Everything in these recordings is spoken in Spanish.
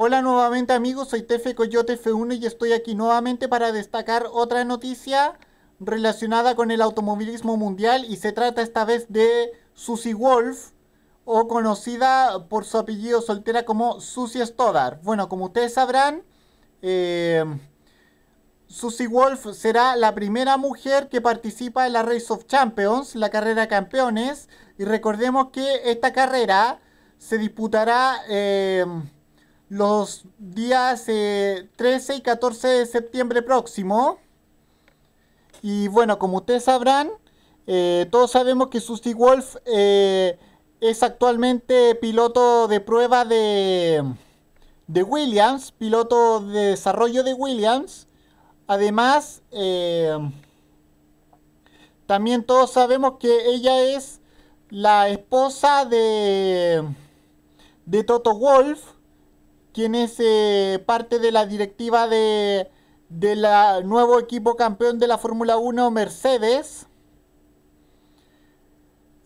Hola nuevamente amigos, soy Tefe Coyote F1 y estoy aquí nuevamente para destacar otra noticia relacionada con el automovilismo mundial y se trata esta vez de Susie Wolf o conocida por su apellido soltera como Susie Stoddard. Bueno, como ustedes sabrán, eh, Susie Wolf será la primera mujer que participa en la Race of Champions, la carrera campeones, y recordemos que esta carrera se disputará... Eh, los días 13 eh, y 14 de septiembre próximo. Y bueno, como ustedes sabrán, eh, todos sabemos que Susie Wolf eh, es actualmente piloto de prueba de, de Williams, piloto de desarrollo de Williams. Además, también todos sabemos que ella es la esposa de, de Toto Wolf quien es eh, parte de la directiva de del nuevo equipo campeón de la Fórmula 1, Mercedes.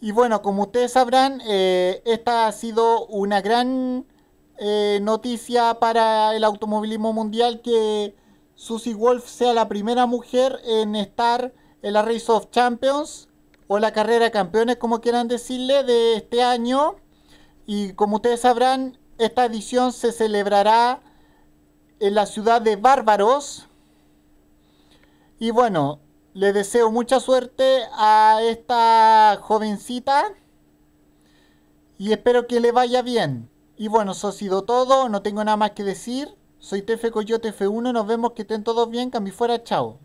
Y bueno, como ustedes sabrán, eh, esta ha sido una gran eh, noticia para el automovilismo mundial que Susie Wolf sea la primera mujer en estar en la Race of Champions o la carrera de campeones, como quieran decirle, de este año. Y como ustedes sabrán, esta edición se celebrará en la ciudad de Bárbaros. Y bueno, le deseo mucha suerte a esta jovencita y espero que le vaya bien. Y bueno, eso ha sido todo, no tengo nada más que decir. Soy Tefe Coyote F1, nos vemos, que estén todos bien, que fuera, chao.